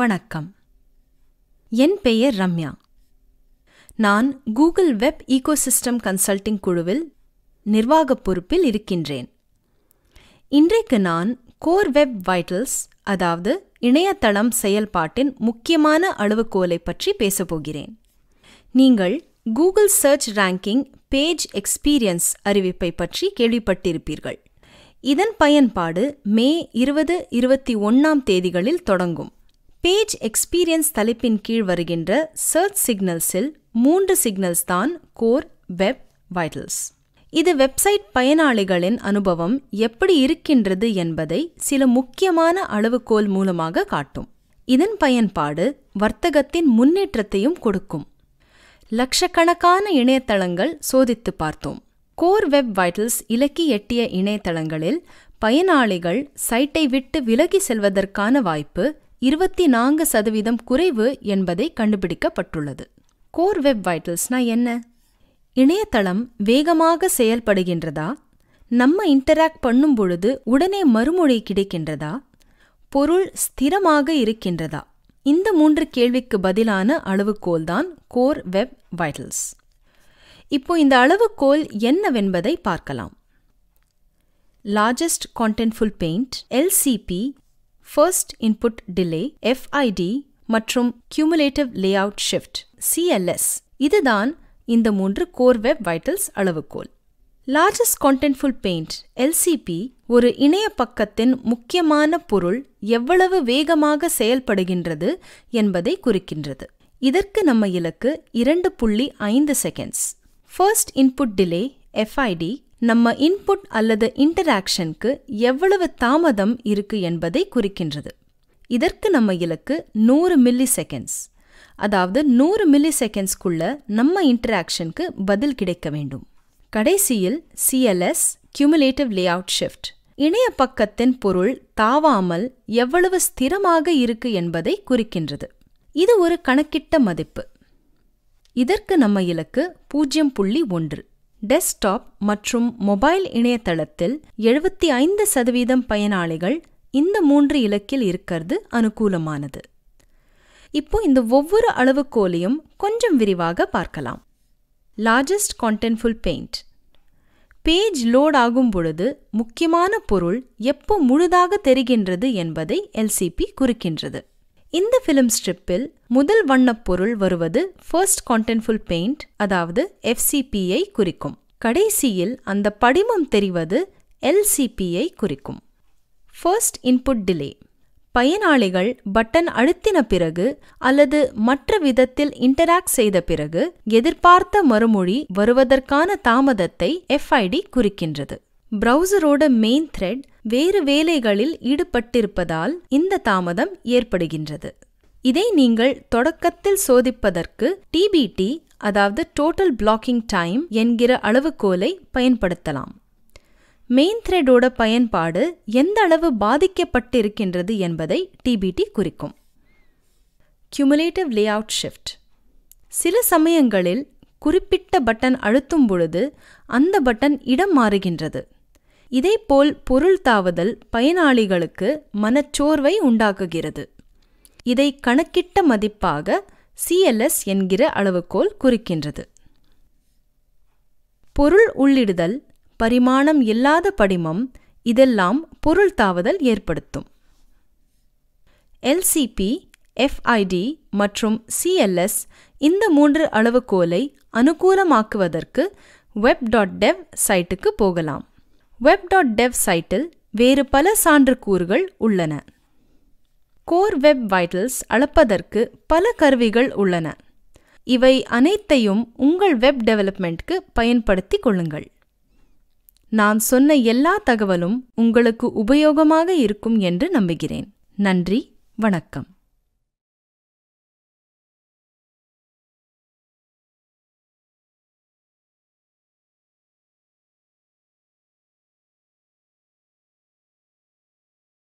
வணக்கம் என் பெயர் ரம்யா நான் கூகுள் வெப் ஈகோசிஸ்டம் கன்சல்டிங் குழுவில் நிர்வாக பொறுப்பில் இருக்கின்றேன் இன்றைக்கு நான் கோர் வெப் வைட்டல்ஸ் அதாவது இணையதளம் செயல்பாட்டின் முக்கியமான அளவுகோலை பற்றி பேசப்போகிறேன் நீங்கள் Google search ranking page experience அறிவிப்பை பற்றி கேள்விப்பட்டிருப்பீர்கள் இதன் பயன்பாடு மே இருபது இருபத்தி ஒன்றாம் தேதிகளில் தொடங்கும் பேஜ் எக்ஸ்பீரியன்ஸ் தலைப்பின் கீழ் வருகின்ற சர்ச் சிக்னல்ஸில் மூன்று சிக்னல்ஸ் தான் கோர் வெப் வைட்டல்ஸ் இது வெப்சைட் பயனாளிகளின் அனுபவம் எப்படி இருக்கின்றது என்பதை சில முக்கியமான அளவுகோல் மூலமாக காட்டும் இதன் பயன்பாடு வர்த்தகத்தின் முன்னேற்றத்தையும் கொடுக்கும் லட்சக்கணக்கான இணையதளங்கள் சோதித்து பார்த்தோம் கோர் வெப் வைட்டல்ஸ் இலக்கி எட்டிய இணையதளங்களில் பயனாளிகள் சைட்டை விட்டு விலகி செல்வதற்கான வாய்ப்பு இருபத்தி நான்கு சதவீதம் குறைவு என்பதை கண்டுபிடிக்கப்பட்டுள்ளது கோர் வெப் வைட்டல்ஸ்னா என்ன இணையதளம் வேகமாக செயல்படுகின்றதா நம்ம இன்டராக்ட் பண்ணும் பொழுது உடனே மறுமொழி கிடைக்கின்றதா பொருள் ஸ்திரமாக இருக்கின்றதா இந்த மூன்று கேள்விக்கு பதிலான அளவுகோல் தான் கோர் வெப் வைட்டல்ஸ் இப்போ இந்த அளவுகோல் என்னவென்பதை பார்க்கலாம் largest contentful paint LCP first input delay FID மற்றும் கியூமுலேட்டிவ் லேஅவுட் ஷிஃப்ட் சிஎல்எஸ் இதுதான் இந்த மூன்று கோர் வெப் வைட்டல்ஸ் அளவுகோல் லார்ஜஸ்ட் கான்டென்ட்ஃபுல் பெயிண்ட் எல்சிபி ஒரு இணைய பக்கத்தின் முக்கியமான பொருள் எவ்வளவு வேகமாக செயல்படுகின்றது என்பதை குறிக்கின்றது இதற்கு நம்ம இலக்கு இரண்டு புள்ளி ஐந்து seconds first input delay FID நம்ம இன்புட் அல்லது இன்டராக்ஷனுக்கு எவ்வளவு தாமதம் இருக்கு என்பதை குறிக்கின்றது இதற்கு நம்ம இலக்கு நூறு மில்லி செகண்ட்ஸ் அதாவது நூறு மில்லி செகண்ட்ஸ்க்குள்ள நம்ம இன்டராக்ஷனுக்கு பதில் கிடைக்க வேண்டும் கடைசியில் CLS cumulative layout shift இணைய பக்கத்தின் பொருள் தாவாமல் எவ்வளவு ஸ்திரமாக இருக்கு என்பதை குறிக்கின்றது இது ஒரு கணக்கிட்ட மதிப்பு இதற்கு நம்ம இலக்கு பூஜ்ஜியம் புள்ளி ஒன்று டெஸ்க்டாப் மற்றும் மொபைல் இணையதளத்தில் எழுபத்தி ஐந்து சதவீதம் பயனாளிகள் இந்த மூன்று இலக்கில் இருக்கிறது அனுகூலமானது இப்போ இந்த ஒவ்வொரு அளவுகோலையும் கொஞ்சம் விரிவாக பார்க்கலாம் largest contentful paint page load ஆகும் பொழுது முக்கியமான பொருள் எப்போ முழுதாக தெரிகின்றது என்பதை எல்சிபி குறிக்கின்றது இந்த ஃபிலிம் ஸ்ட்ரிப்பில் முதல் வண்ணப் பொருள் வருவது ஃபர்ஸ்ட் கான்டென்ட்ஃபுல் பெயிண்ட் அதாவது எஃப்சிபிஐ குறிக்கும் கடைசியில் அந்த படிமம் தெரிவது எல்சிபியை குறிக்கும் ஃபர்ஸ்ட் இன்புட் டிலே பயனாளிகள் பட்டன் அழுத்தின பிறகு அல்லது மற்ற விதத்தில் இன்டராக்ட் செய்த பிறகு எதிர்பார்த்த மறுமொழி வருவதற்கான தாமதத்தை எஃப்ஐடி குறிக்கின்றது பிரவுசரோட மெயின் த்ரெட் வேறு வேலைகளில் ஈடுபட்டிருப்பதால் இந்த தாமதம் ஏற்படுகின்றது இதை நீங்கள் தொடக்கத்தில் சோதிப்பதற்கு டிபிடி அதாவது டோட்டல் பிளாக்கிங் டைம் என்கிற அளவுகோலை பயன்படுத்தலாம் மெயின் த்ரெடோட பயன்பாடு எந்த அளவு பாதிக்கப்பட்டிருக்கின்றது என்பதை டிபிடி குறிக்கும் கியூமுலேட்டிவ் லே ஷிஃப்ட் சில சமயங்களில் குறிப்பிட்ட பட்டன் அழுத்தும் பொழுது அந்த பட்டன் இடம் மாறுகின்றது இதேபோல் பொருள் தாவுதல் பயனாளிகளுக்கு மனச்சோர்வை உண்டாக்குகிறது இதை கணக்கிட்ட மதிப்பாக சிஎல்எஸ் என்கிற அளவுகோல் குறிக்கின்றது பொருள் உள்ளிடுதல் பரிமாணம் இல்லாத படிமம் இதெல்லாம் பொருள் தாவுதல் ஏற்படுத்தும் எல்சிபி எஃப்ஐடி மற்றும் சிஎல்எஸ் இந்த மூன்று அளவுகோலை அனுகூலமாக்குவதற்கு வெப் டாட் டெவ் சைட்டுக்கு போகலாம் வெப் டாட் டெவ் சைட்டில் வேறு பல சான்று கூறுகள் உள்ளன கோர் வெப் வைட்டல்ஸ் அளப்பதற்கு பல கருவிகள் உள்ளன இவை அனைத்தையும் உங்கள் வெப் டெவலப்மெண்ட்க்கு பயன்படுத்தி கொள்ளுங்கள் நான் சொன்ன எல்லா தகவலும் உங்களுக்கு உபயோகமாக இருக்கும் என்று நம்புகிறேன் நன்றி வணக்கம்